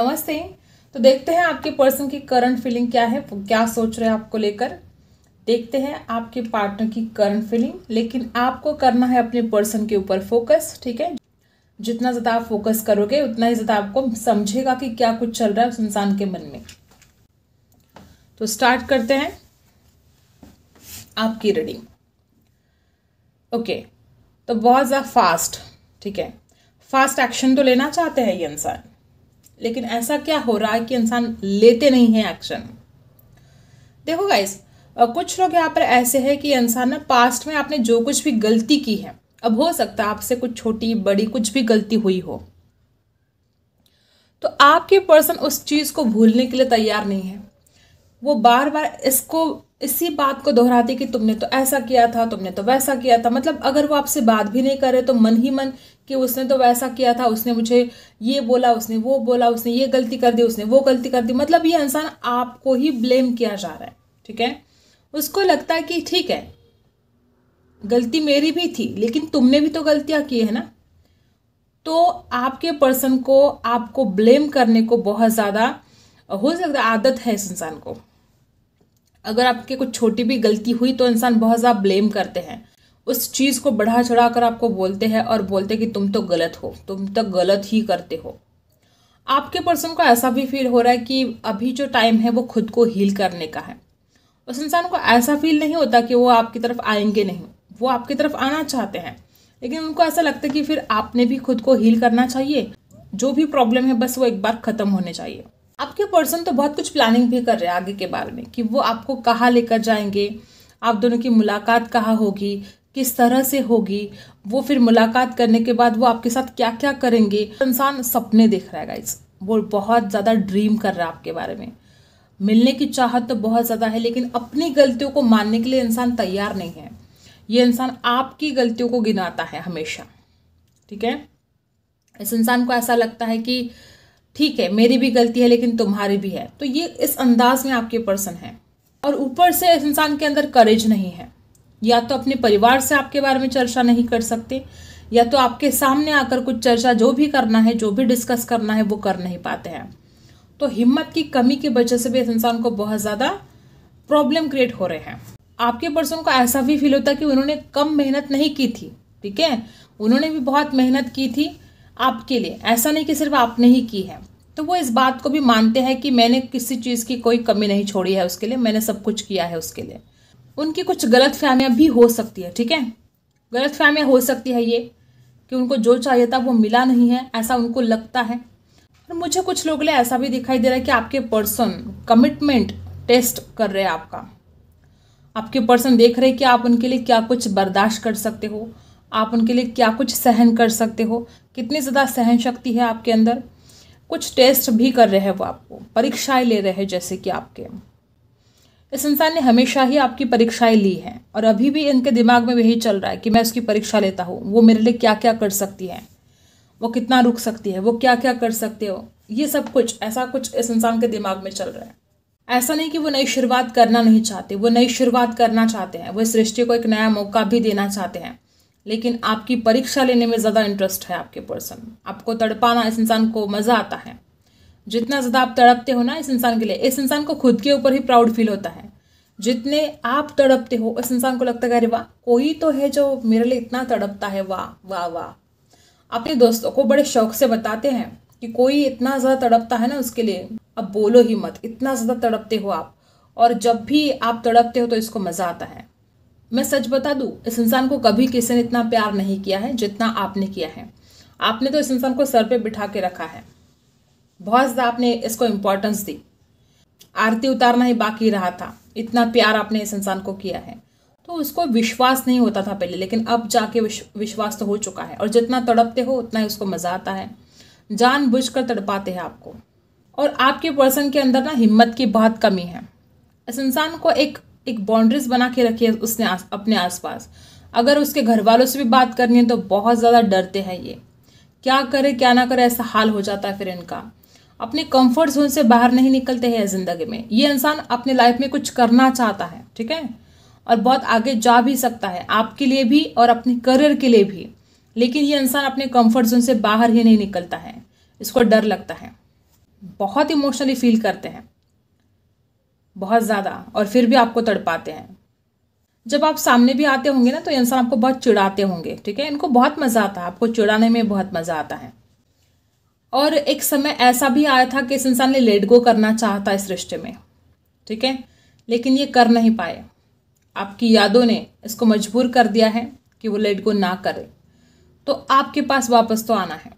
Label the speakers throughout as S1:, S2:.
S1: नमस्ते तो देखते हैं आपके पर्सन की करंट फीलिंग क्या है क्या सोच रहे हैं आपको लेकर देखते हैं आपके पार्टनर की करंट फीलिंग लेकिन आपको करना है अपने पर्सन के ऊपर फोकस ठीक है जितना ज़्यादा आप फोकस करोगे उतना ही ज़्यादा आपको समझेगा कि क्या कुछ चल रहा है उस इंसान के मन में तो स्टार्ट करते हैं आपकी रीडिंग ओके तो बहुत ज़्यादा फास्ट ठीक है फास्ट एक्शन तो लेना चाहते हैं ये इंसान लेकिन ऐसा क्या हो रहा है कि इंसान लेते नहीं है एक्शन देखो गाइस कुछ लोग यहाँ पर ऐसे हैं कि इंसान ना पास्ट में आपने जो कुछ भी गलती की है अब हो सकता है आपसे कुछ छोटी बड़ी कुछ भी गलती हुई हो तो आपके पर्सन उस चीज़ को भूलने के लिए तैयार नहीं है वो बार बार इसको इसी बात को दोहराते कि तुमने तो ऐसा किया था तुमने तो वैसा किया था मतलब अगर वो आपसे बात भी नहीं करे तो मन ही मन कि उसने तो वैसा किया था उसने मुझे ये बोला उसने वो बोला उसने ये गलती कर दी उसने वो गलती कर दी मतलब ये इंसान आपको ही ब्लेम किया जा रहा है ठीक है उसको लगता है कि ठीक है गलती मेरी भी थी लेकिन तुमने भी तो गलतियाँ की है ना तो आपके पर्सन को आपको ब्लेम करने को बहुत ज़्यादा हो सकता है आदत है इस इंसान को अगर आपके कुछ छोटी भी गलती हुई तो इंसान बहुत ज़्यादा ब्लेम करते हैं उस चीज़ को बढ़ा चढ़ा कर आपको बोलते हैं और बोलते कि तुम तो गलत हो तुम तो गलत ही करते हो आपके पर्सन को ऐसा भी फील हो रहा है कि अभी जो टाइम है वो खुद को हील करने का है उस इंसान को ऐसा फील नहीं होता कि वो आपकी तरफ आएंगे नहीं वो आपकी तरफ आना चाहते हैं लेकिन उनको ऐसा लगता है कि फिर आपने भी खुद को हील करना चाहिए जो भी प्रॉब्लम है बस वो एक बार ख़त्म होने चाहिए आपके पर्सन तो बहुत कुछ प्लानिंग भी कर रहे हैं आगे के बारे में कि वो आपको कहाँ लेकर जाएंगे आप दोनों की मुलाकात कहाँ होगी किस तरह से होगी वो फिर मुलाकात करने के बाद वो आपके साथ क्या क्या करेंगे इंसान सपने देख रहा है गाइज वो बहुत ज़्यादा ड्रीम कर रहा है आपके बारे में मिलने की चाहत तो बहुत ज़्यादा है लेकिन अपनी गलतियों को मानने के लिए इंसान तैयार नहीं है ये इंसान आपकी गलतियों को गिनाता है हमेशा ठीक है इस इंसान को ऐसा लगता है कि ठीक है मेरी भी गलती है लेकिन तुम्हारी भी है तो ये इस अंदाज में आपके पर्सन है और ऊपर से इस इंसान के अंदर करेज नहीं है या तो अपने परिवार से आपके बारे में चर्चा नहीं कर सकते या तो आपके सामने आकर कुछ चर्चा जो भी करना है जो भी डिस्कस करना है वो कर नहीं पाते हैं तो हिम्मत की कमी की वजह से भी इस इंसान को बहुत ज़्यादा प्रॉब्लम क्रिएट हो रहे हैं आपके पर्सन को ऐसा भी फील होता है कि उन्होंने कम मेहनत नहीं की थी ठीक है उन्होंने भी बहुत मेहनत की थी आपके लिए ऐसा नहीं कि सिर्फ आपने ही की है तो वो इस बात को भी मानते हैं कि मैंने किसी चीज़ की कोई कमी नहीं छोड़ी है उसके लिए मैंने सब कुछ किया है उसके लिए उनकी कुछ गलत फहमियाँ भी हो सकती है ठीक है गलत फहमियाँ हो सकती है ये कि उनको जो चाहिए था वो मिला नहीं है ऐसा उनको लगता है और मुझे कुछ लोग लिए ऐसा भी दिखाई दे रहा है कि आपके पर्सन कमिटमेंट टेस्ट कर रहे हैं आपका आपके पर्सन देख रहे हैं कि आप उनके लिए क्या कुछ बर्दाश्त कर सकते हो आप उनके लिए क्या कुछ सहन कर सकते हो कितनी ज़्यादा सहन शक्ति है आपके अंदर कुछ टेस्ट भी कर रहे हैं वो आपको परीक्षाएं ले रहे हैं जैसे कि आपके इस इंसान ने हमेशा ही आपकी परीक्षाएं ली हैं और अभी भी इनके दिमाग में यही चल रहा है कि मैं उसकी परीक्षा लेता हूँ वो मेरे लिए क्या क्या कर सकती है वो कितना रुक सकती है वो क्या क्या कर सकते हो ये सब कुछ ऐसा कुछ इस इंसान के दिमाग में चल रहा है ऐसा नहीं कि वो नई शुरुआत करना नहीं चाहते वो नई शुरुआत करना चाहते हैं वो इस रिश्ते को एक नया मौका भी देना चाहते हैं लेकिन आपकी परीक्षा लेने में ज़्यादा इंटरेस्ट है आपके पर्सन आपको तड़पाना इस इंसान को मज़ा आता है जितना ज़्यादा आप तड़पते हो ना इस इंसान के लिए इस इंसान को खुद के ऊपर ही प्राउड फील होता है जितने आप तड़पते हो इस इंसान को लगता है अरे वाह कोई तो है जो मेरे लिए इतना तड़पता है वाह वाह वाह अपने दोस्तों को बड़े शौक से बताते हैं कि कोई इतना ज़्यादा तड़पता है ना उसके लिए अब बोलो ही मत इतना ज़्यादा तड़पते हो आप और जब भी आप तड़पते हो तो इसको मज़ा आता है मैं सच बता दूँ इस इंसान को कभी किसी ने इतना प्यार नहीं किया है जितना आपने किया है आपने तो इस इंसान को सर पे बिठा के रखा है बहुत ज़्यादा आपने इसको इम्पोर्टेंस दी आरती उतारना ही बाकी रहा था इतना प्यार आपने इस इंसान को किया है तो उसको विश्वास नहीं होता था पहले लेकिन अब जाके विश्वास तो हो चुका है और जितना तड़पते हो उतना ही उसको मज़ा आता है जान बुझ कर तड़पाते हैं आपको और आपके पर्सन के अंदर ना हिम्मत की बहुत कमी है इस इंसान को एक एक बाउंड्रीज बना के रखी है उसने आस, अपने आसपास अगर उसके घर वालों से भी बात करनी है तो बहुत ज़्यादा डरते हैं ये क्या करे क्या ना करे ऐसा हाल हो जाता है फिर इनका अपने कंफर्ट जोन से बाहर नहीं निकलते हैं ज़िंदगी में ये इंसान अपने लाइफ में कुछ करना चाहता है ठीक है और बहुत आगे जा भी सकता है आपके लिए भी और अपने करियर के लिए भी लेकिन ये इंसान अपने कंफर्ट जोन से बाहर ही नहीं निकलता है इसको डर लगता है बहुत इमोशनली फील करते हैं बहुत ज़्यादा और फिर भी आपको तड़पाते हैं जब आप सामने भी आते होंगे ना तो इंसान आपको बहुत चिढ़ाते होंगे ठीक है इनको बहुत मज़ा आता है आपको चिड़ाने में बहुत मज़ा आता है और एक समय ऐसा भी आया था कि इस इंसान ने लेट गो करना चाहता इस रिश्ते में ठीक है लेकिन ये कर नहीं पाए आपकी यादों ने इसको मजबूर कर दिया है कि वो लेट गो ना करे तो आपके पास वापस तो आना है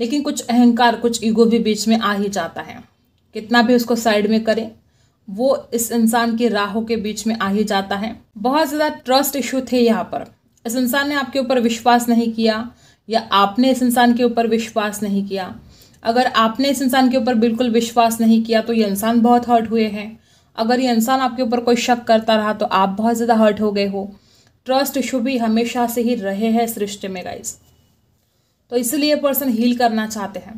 S1: लेकिन कुछ अहंकार कुछ ईगो भी बीच में आ ही जाता है कितना भी उसको साइड में करें वो इस इंसान की राहों के बीच में आ ही जाता है बहुत ज़्यादा ट्रस्ट इशू थे यहाँ पर इस इंसान ने आपके ऊपर विश्वास नहीं किया या आपने इस इंसान के ऊपर विश्वास नहीं किया अगर आपने इस इंसान के ऊपर बिल्कुल विश्वास नहीं किया तो ये इंसान बहुत हर्ट हुए हैं अगर ये इंसान आपके ऊपर कोई शक करता रहा तो आप बहुत ज़्यादा हर्ट हो गए हो ट्रस्ट इशू भी हमेशा से ही रहे हैं इस रिश्ते में गाइज तो इसलिए पर्सन हील करना चाहते हैं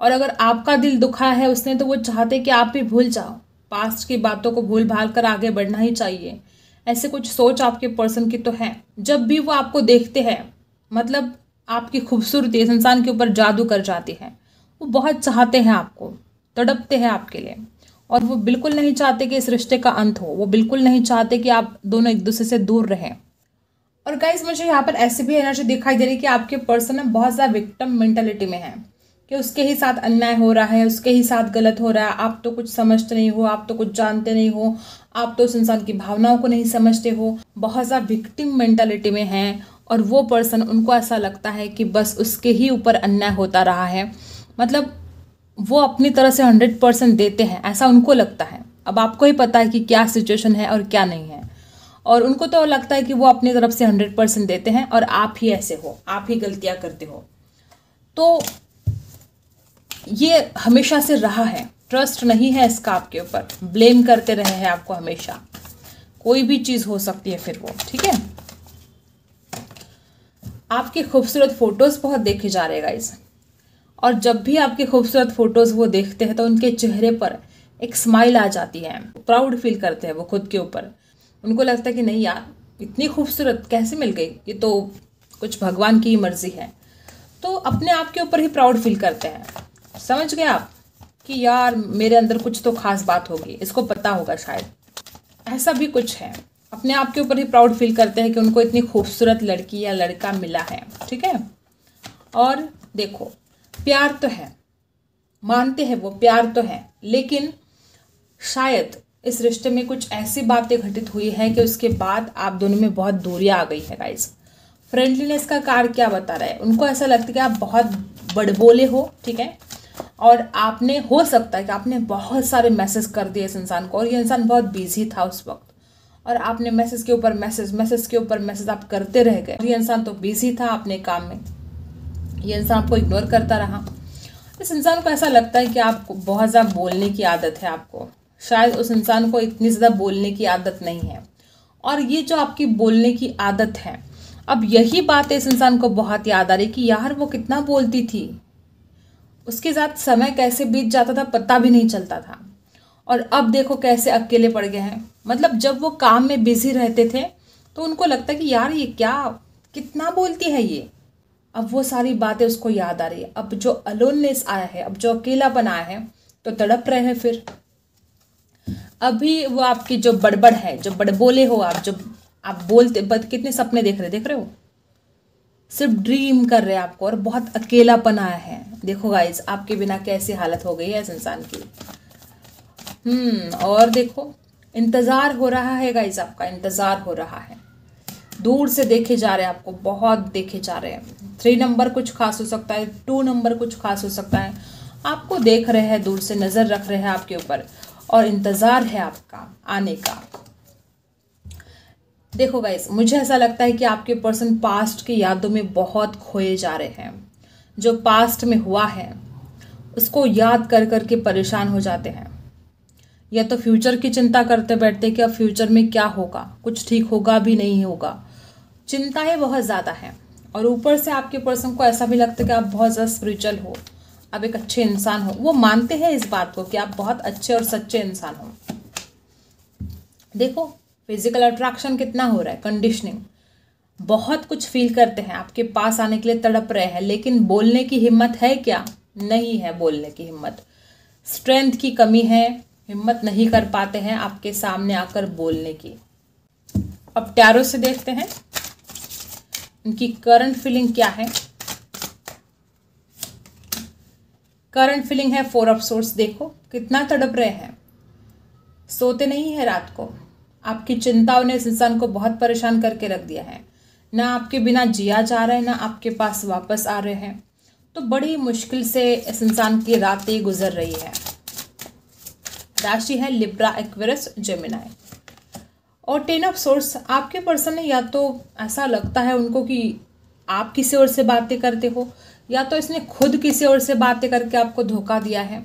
S1: और अगर आपका दिल दुखा है उसने तो वो चाहते कि आप भी भूल जाओ पास्ट की बातों को भूल भाल कर आगे बढ़ना ही चाहिए ऐसे कुछ सोच आपके पर्सन की तो है जब भी वो आपको देखते हैं मतलब आपकी खूबसूरती इस इंसान के ऊपर जादू कर जाती है वो बहुत चाहते हैं आपको तड़पते हैं आपके लिए और वो बिल्कुल नहीं चाहते कि इस रिश्ते का अंत हो वो बिल्कुल नहीं चाहते कि आप दोनों एक दूसरे से दूर रहें और गाइज मुझे यहाँ पर ऐसी भी एनर्जी दिखाई दे रही कि आपके पर्सन में बहुत ज़्यादा विक्टम मेंटेलिटी में है कि उसके ही साथ अन्याय हो रहा है उसके ही साथ गलत हो रहा है आप तो कुछ समझते नहीं हो आप तो कुछ जानते नहीं हो आप तो उस इंसान की भावनाओं को नहीं समझते हो बहुत ज़्यादा विक्टिम मेंटेलिटी में हैं और वो पर्सन उनको ऐसा लगता है कि बस उसके ही ऊपर अन्याय होता रहा है मतलब वो अपनी तरह से हंड्रेड परसेंट देते हैं ऐसा उनको लगता है अब आपको ही पता है कि क्या सिचुएशन है और क्या नहीं है और उनको तो लगता है कि वो अपनी तरफ से हंड्रेड परसेंट देते हैं और आप ही ऐसे हो आप ही गलतियाँ करते हो तो ये हमेशा से रहा है ट्रस्ट नहीं है इसका आपके ऊपर ब्लेम करते रहे हैं आपको हमेशा कोई भी चीज़ हो सकती है फिर वो ठीक है आपके खूबसूरत फ़ोटोज़ बहुत देखे जा रहे गाइस और जब भी आपके खूबसूरत फ़ोटोज़ वो देखते हैं तो उनके चेहरे पर एक स्माइल आ जाती है प्राउड फील करते हैं वो खुद के ऊपर उनको लगता है कि नहीं यार इतनी खूबसूरत कैसे मिल गई ये तो कुछ भगवान की मर्ज़ी है तो अपने आप के ऊपर ही प्राउड फील करते हैं समझ गए आप कि यार मेरे अंदर कुछ तो खास बात होगी इसको पता होगा शायद ऐसा भी कुछ है अपने आप के ऊपर ही प्राउड फील करते हैं कि उनको इतनी खूबसूरत लड़की या लड़का मिला है ठीक है और देखो प्यार तो है मानते हैं वो प्यार तो है लेकिन शायद इस रिश्ते में कुछ ऐसी बातें घटित हुई है कि उसके बाद आप दोनों में बहुत दूरियाँ आ गई है गाइज फ्रेंडलीनेस का कार क्या बता रहा है उनको ऐसा लगता है कि आप बहुत बड़बोले हो ठीक है और आपने हो सकता है कि आपने बहुत सारे मैसेज कर दिए इस इंसान को और ये इंसान बहुत बिजी था उस वक्त और आपने मैसेज के ऊपर मैसेज मैसेज के ऊपर मैसेज आप करते रह गए ये इंसान तो बिजी था अपने काम में ये इंसान आपको इग्नोर करता रहा इस इंसान को ऐसा लगता है कि आपको बहुत ज़्यादा बोलने की आदत है आपको शायद उस इंसान को इतनी ज़्यादा बोलने की आदत नहीं है और ये जो आपकी बोलने की आदत है अब यही बात इस इंसान को बहुत याद आ रही कि यार वो कितना बोलती थी उसके साथ समय कैसे बीत जाता था पता भी नहीं चलता था और अब देखो कैसे अकेले पड़ गए हैं मतलब जब वो काम में बिजी रहते थे तो उनको लगता कि यार ये क्या कितना बोलती है ये अब वो सारी बातें उसको याद आ रही है अब जो अलोननेस आया है अब जो अकेलापन आया है तो तड़प रहे हैं फिर अभी वो आपकी जो बड़बड़ है जो बड़बोले हो आप जो आप बोलते बद कितने सपने देख रहे देख रहे हो सिर्फ ड्रीम कर रहे हैं आपको और बहुत अकेलापन आया है देखो गाइज आपके बिना कैसी हालत हो गई है इस इंसान की हम्म, और देखो इंतज़ार हो रहा है गाइज आपका इंतज़ार हो रहा है दूर से देखे जा रहे हैं आपको बहुत देखे जा रहे हैं थ्री नंबर कुछ खास हो सकता है टू नंबर कुछ खास हो सकता है आपको देख रहे हैं दूर से नज़र रख रहे हैं आपके ऊपर और इंतज़ार है आपका आने का देखो गाइज मुझे ऐसा लगता है कि आपके पर्सन पास्ट की यादों में बहुत खोए जा रहे हैं जो पास्ट में हुआ है उसको याद कर करके परेशान हो जाते हैं या तो फ्यूचर की चिंता करते बैठते कि अब फ्यूचर में क्या होगा कुछ ठीक होगा भी नहीं होगा चिंताएं बहुत ज़्यादा है और ऊपर से आपके पर्सन को ऐसा भी लगता है कि आप बहुत ज़्यादा स्पिरिचुअल हो आप एक अच्छे इंसान हो वो मानते हैं इस बात को कि आप बहुत अच्छे और सच्चे इंसान हो देखो फिजिकल अट्रैक्शन कितना हो रहा है कंडीशनिंग बहुत कुछ फील करते हैं आपके पास आने के लिए तड़प रहे हैं लेकिन बोलने की हिम्मत है क्या नहीं है बोलने की हिम्मत स्ट्रेंथ की कमी है हिम्मत नहीं कर पाते हैं आपके सामने आकर बोलने की अब टैरो से देखते हैं उनकी करंट फीलिंग क्या है करंट फीलिंग है फोर ऑफ सोर्स देखो कितना तड़प रहे हैं सोते नहीं है रात को आपकी चिंताओं ने इस इंसान को बहुत परेशान करके रख दिया है ना आपके बिना जिया जा रहा है ना आपके पास वापस आ रहे हैं तो बड़ी मुश्किल से इस इंसान की रातें गुजर रही है राशि है लिब्रा एक्वेरस जेमिनाय और टेन ऑफ सोर्स आपके पर्सन ने या तो ऐसा लगता है उनको कि आप किसी और से बातें करते हो या तो इसने खुद किसी और से बातें करके आपको धोखा दिया है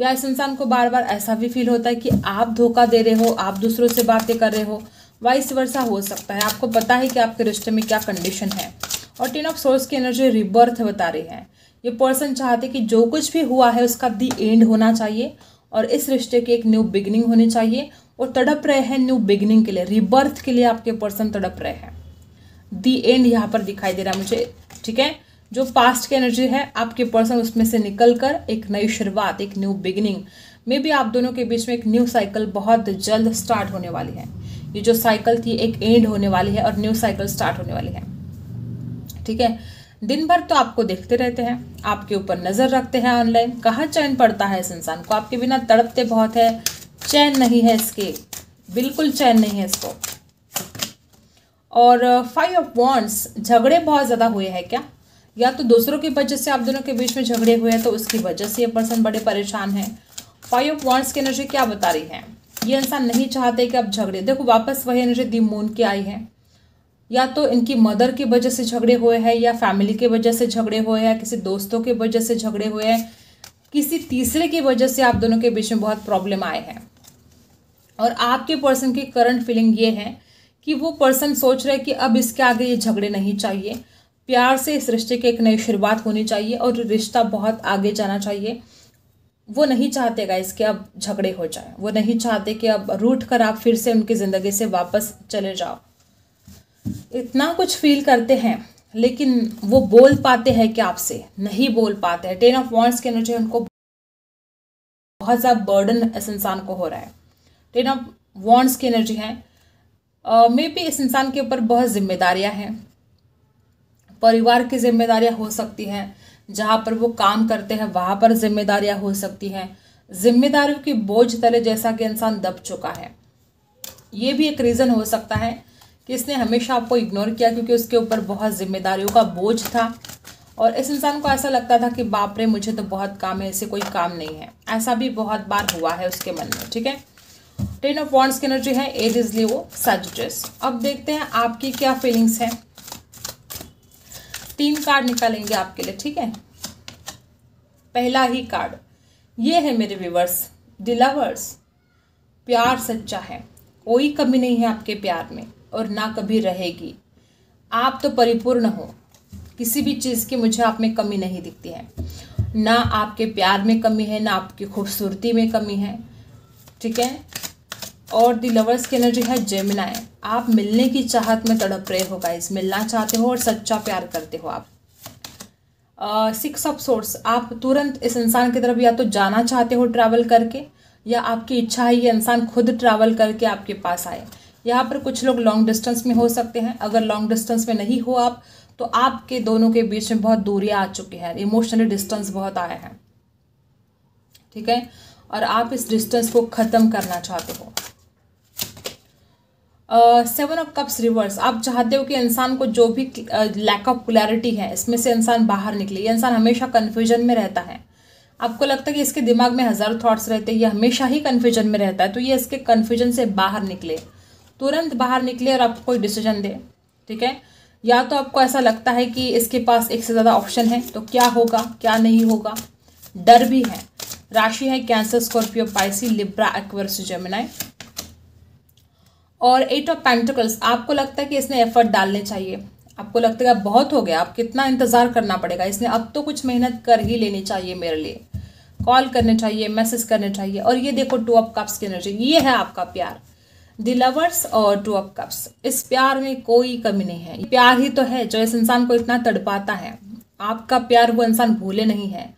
S1: या इस इंसान को बार बार ऐसा भी फील होता है कि आप धोखा दे रहे हो आप दूसरों से बातें कर रहे हो वाइस वर्षा हो सकता है आपको पता है कि आपके रिश्ते में क्या कंडीशन है और टेन ऑफ सोर्स की एनर्जी रिबर्थ बता रही है ये पर्सन चाहते कि जो कुछ भी हुआ है उसका दी एंड होना चाहिए और इस रिश्ते की एक न्यू बिगनिंग होनी चाहिए और तड़प रहे हैं न्यू बिगनिंग के लिए रिबर्थ के लिए आपके पर्सन तड़प रहे हैं दी एंड यहाँ पर दिखाई दे रहा है मुझे ठीक है जो पास्ट की एनर्जी है आपके पर्सन उसमें से निकल कर एक नई शुरुआत एक न्यू बिगिनिंग मे भी आप दोनों के बीच में एक न्यू साइकिल बहुत जल्द स्टार्ट होने वाली है ये जो साइकिल थी एक एंड होने वाली है और न्यू साइकिल स्टार्ट होने वाली है ठीक है दिन भर तो आपको देखते रहते हैं आपके ऊपर नज़र रखते हैं ऑनलाइन कहाँ चैन पड़ता है इस इंसान को आपके बिना तड़पते बहुत है चैन नहीं है इसके बिल्कुल चैन नहीं है इसको और फाइव ऑफ वॉन्ट्स झगड़े बहुत ज़्यादा हुए हैं क्या या तो दूसरों की वजह से आप दोनों के बीच में झगड़े हुए हैं तो उसकी वजह से ये पर्सन बड़े परेशान हैं फाइव ऑफ वॉन्ट्स की एनर्जी क्या बता रही है ये इंसान नहीं चाहते कि आप झगड़े देखो वापस वही एनर्जी दी मून की आई है या तो इनकी मदर की वजह से झगड़े हुए हैं या फैमिली की वजह से झगड़े हुए हैं किसी दोस्तों की वजह से झगड़े हुए हैं किसी तीसरे की वजह से आप दोनों के बीच में बहुत प्रॉब्लम आए हैं और आपके पर्सन की करंट फीलिंग ये है कि वो पर्सन सोच रहे कि अब इसके आगे ये झगड़े नहीं चाहिए प्यार से इस रिश्ते की एक नई शुरुआत होनी चाहिए और रिश्ता बहुत आगे जाना चाहिए वो नहीं चाहते गा इसके अब झगड़े हो जाए वो नहीं चाहते कि अब रूट कर आप फिर से उनकी ज़िंदगी से वापस चले जाओ इतना कुछ फील करते हैं लेकिन वो बोल पाते हैं क्या आपसे नहीं बोल पाते हैं टेन ऑफ वॉन्ट्स की एनर्जी उनको बहुत ज़्यादा बर्डन इस इंसान को हो रहा है टेन ऑफ वॉन्ट्स की एनर्जी है मे uh, भी इस इंसान के ऊपर बहुत जिम्मेदारियां हैं परिवार की जिम्मेदारियां हो सकती हैं जहाँ पर वो काम करते हैं वहाँ पर जिम्मेदारियां हो सकती हैं जिम्मेदारियों की बोझ तले जैसा कि इंसान दब चुका है ये भी एक रीज़न हो सकता है इसने हमेशा आपको इग्नोर किया क्योंकि उसके ऊपर बहुत जिम्मेदारियों का बोझ था और इस इंसान को ऐसा लगता था कि बाप रे मुझे तो बहुत काम है ऐसे कोई काम नहीं है ऐसा भी बहुत बार हुआ है उसके मन में ठीक है टेन ऑफ वॉन्ट्स की एनर्जी है एज इज लिव सजेस अब देखते हैं आपकी क्या फीलिंग्स हैं तीन कार्ड निकालेंगे आपके लिए ठीक है पहला ही कार्ड ये है मेरे व्यूवर्स डिलवर्स प्यार सच्चा है कोई कमी नहीं है आपके प्यार में और ना कभी रहेगी आप तो परिपूर्ण हो किसी भी चीज़ की मुझे आप में कमी नहीं दिखती है ना आपके प्यार में कमी है ना आपकी खूबसूरती में कमी है ठीक है और दी लवर्स की एनर्जी है है आप मिलने की चाहत में तड़प रहे हो गाइस मिलना चाहते हो और सच्चा प्यार करते हो आप सिक्स ऑफ सोर्स आप तुरंत इस इंसान की तरफ या तो जाना चाहते हो ट्रैवल करके या आपकी इच्छा है ये इंसान खुद ट्रैवल करके आपके पास आए यहाँ पर कुछ लोग लॉन्ग डिस्टेंस में हो सकते हैं अगर लॉन्ग डिस्टेंस में नहीं हो आप तो आपके दोनों के बीच में बहुत दूरियाँ आ चुकी हैं इमोशनली डिस्टेंस बहुत आए हैं ठीक है और आप इस डिस्टेंस को ख़त्म करना चाहते हो सेवन ऑफ कप्स रिवर्स आप चाहते हो कि इंसान को जो भी लैक ऑफ क्लैरिटी है इसमें से इंसान बाहर निकले ये इंसान हमेशा कन्फ्यूजन में रहता है आपको लगता है कि इसके दिमाग में हजार थॉट्स रहते हैं ये हमेशा ही कन्फ्यूजन में रहता है तो ये इसके कन्फ्यूजन से बाहर निकले तुरंत बाहर निकले और आपको कोई डिसीजन दे ठीक है या तो आपको ऐसा लगता है कि इसके पास एक से ज़्यादा ऑप्शन है तो क्या होगा क्या नहीं होगा डर भी है राशि है cancer Scorpio Pisces Libra Aquarius Gemini और एट ऑफ पेंटिकल्स आपको लगता है कि इसने एफर्ट डालने चाहिए आपको लगता है बहुत हो गया आप कितना इंतज़ार करना पड़ेगा इसने अब तो कुछ मेहनत कर ही लेनी चाहिए मेरे लिए कॉल करने चाहिए मैसेज करने चाहिए और ये देखो टू ऑफ कप्स की एनर्जी ये है आपका प्यार दी लवर्स और टू ऑफ कप्स इस प्यार में कोई कमी नहीं है प्यार ही तो है जो इस इंसान को इतना तड़पाता है आपका प्यार वो इंसान भूले नहीं है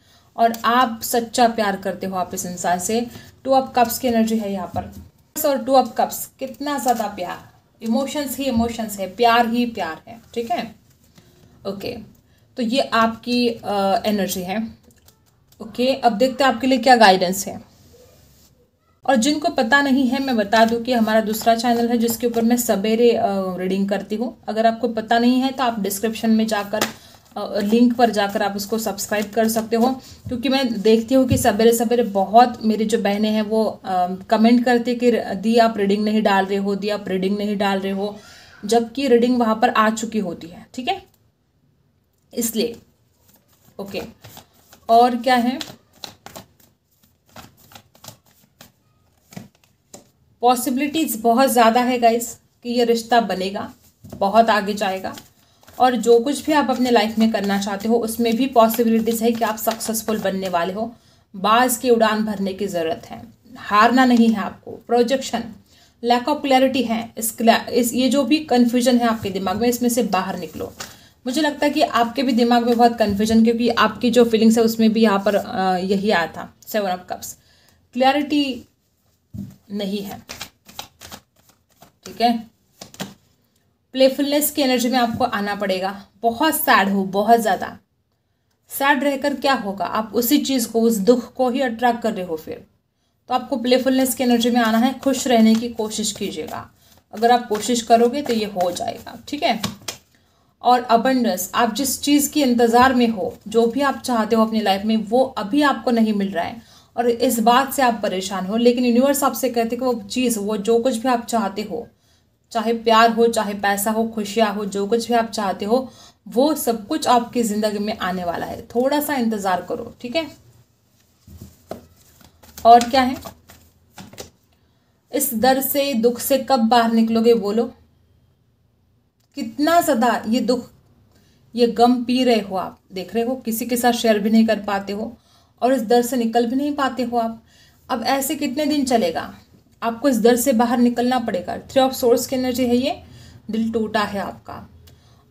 S1: और आप सच्चा प्यार करते हो आप इस इंसान से टू ऑफ कप्स की एनर्जी है यहाँ पर और टू ऑफ कप्स कितना ज़्यादा प्यार इमोशंस ही इमोशंस है प्यार ही प्यार है ठीक है ओके तो ये आपकी एनर्जी है ओके अब देखते हैं आपके लिए क्या गाइडेंस है और जिनको पता नहीं है मैं बता दूं कि हमारा दूसरा चैनल है जिसके ऊपर मैं सवेरे रीडिंग करती हूँ अगर आपको पता नहीं है तो आप डिस्क्रिप्शन में जाकर लिंक पर जाकर आप उसको सब्सक्राइब कर सकते हो क्योंकि मैं देखती हूँ कि सवेरे सवेरे बहुत मेरी जो बहनें हैं वो कमेंट करती कि दी आप रीडिंग नहीं डाल रहे हो दी आप रीडिंग नहीं डाल रहे हो जबकि रीडिंग वहाँ पर आ चुकी होती है ठीक है इसलिए ओके और क्या है पॉसिबिलिटीज़ बहुत ज़्यादा है गाइस कि ये रिश्ता बनेगा बहुत आगे जाएगा और जो कुछ भी आप अपने लाइफ में करना चाहते हो उसमें भी पॉसिबिलिटीज़ है कि आप सक्सेसफुल बनने वाले हो बाज की उड़ान भरने की ज़रूरत है हारना नहीं है आपको प्रोजेक्शन लैक ऑफ क्लैरिटी है इस, इस ये जो भी कन्फ्यूजन है आपके दिमाग में इसमें से बाहर निकलो मुझे लगता है कि आपके भी दिमाग में बहुत कन्फ्यूजन क्योंकि आपकी जो फीलिंग्स है उसमें भी यहाँ पर यही आया था सेवन ऑफ कप्स क्लैरिटी नहीं है ठीक है प्लेफुलनेस की एनर्जी में आपको आना पड़ेगा बहुत सैड हो बहुत ज़्यादा सैड रहकर क्या होगा आप उसी चीज़ को उस दुख को ही अट्रैक्ट कर रहे हो फिर तो आपको प्लेफुलनेस की एनर्जी में आना है खुश रहने की कोशिश कीजिएगा अगर आप कोशिश करोगे तो ये हो जाएगा ठीक है और अबंडस आप जिस चीज़ की इंतज़ार में हो जो भी आप चाहते हो अपनी लाइफ में वो अभी आपको नहीं मिल रहा है और इस बात से आप परेशान हो लेकिन यूनिवर्स आपसे कहते कि वो चीज़ वो जो कुछ भी आप चाहते हो चाहे प्यार हो चाहे पैसा हो खुशियाँ हो जो कुछ भी आप चाहते हो वो सब कुछ आपकी ज़िंदगी में आने वाला है थोड़ा सा इंतज़ार करो ठीक है और क्या है इस दर से दुख से कब बाहर निकलोगे बोलो कितना ज़्यादा ये दुख ये गम पी रहे हो आप देख रहे हो किसी के साथ शेयर भी नहीं कर पाते हो और इस दर से निकल भी नहीं पाते हो आप अब ऐसे कितने दिन चलेगा आपको इस दर से बाहर निकलना पड़ेगा थ्री ऑफ सोर्स की एनर्जी है ये दिल टूटा है आपका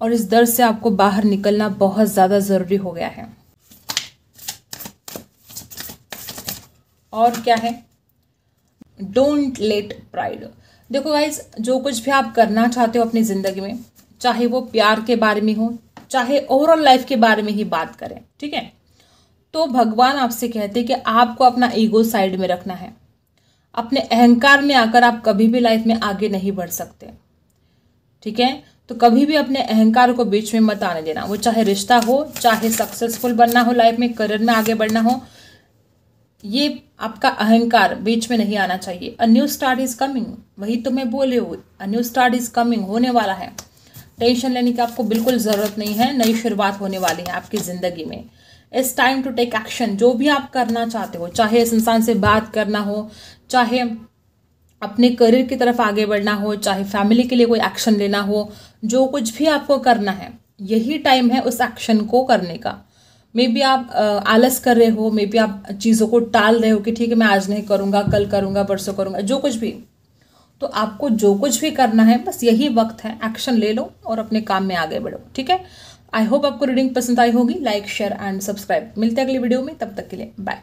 S1: और इस दर से आपको बाहर निकलना बहुत ज़्यादा ज़रूरी हो गया है और क्या है डोंट लेट प्राइड देखो गाइज जो कुछ भी आप करना चाहते हो अपनी ज़िंदगी में चाहे वो प्यार के बारे में हो चाहे ओवरऑल लाइफ के बारे में ही बात करें ठीक है तो भगवान आपसे कहते हैं कि आपको अपना ईगो साइड में रखना है अपने अहंकार में आकर आप कभी भी लाइफ में आगे नहीं बढ़ सकते ठीक है तो कभी भी अपने अहंकार को बीच में मत आने देना वो चाहे रिश्ता हो चाहे सक्सेसफुल बनना हो लाइफ में करियर में आगे बढ़ना हो ये आपका अहंकार बीच में नहीं आना चाहिए a new start is coming वही तो मैं बोले हूँ a new start is coming होने वाला है टेंशन लेने की आपको बिल्कुल ज़रूरत नहीं है नई शुरुआत होने वाली है आपकी ज़िंदगी में it's time to take action जो भी आप करना चाहते हो चाहे इस इंसान से बात करना हो चाहे अपने करियर की तरफ आगे बढ़ना हो चाहे फैमिली के लिए कोई एक्शन लेना हो जो कुछ भी आपको करना है यही टाइम है उस एक्शन को करने का मे बी आप आलस कर रहे हो मे बी आप चीज़ों को टाल रहे हो कि ठीक है मैं आज नहीं करूँगा कल करूँगा परसों करूँगा जो कुछ भी तो आपको जो कुछ भी करना है बस यही वक्त है एक्शन ले लो और अपने काम में आगे बढ़ो ठीक है आई होप आपको रीडिंग पसंद आई होगी लाइक शेयर एंड सब्सक्राइब मिलते हैं अगली वीडियो में तब तक के लिए बाय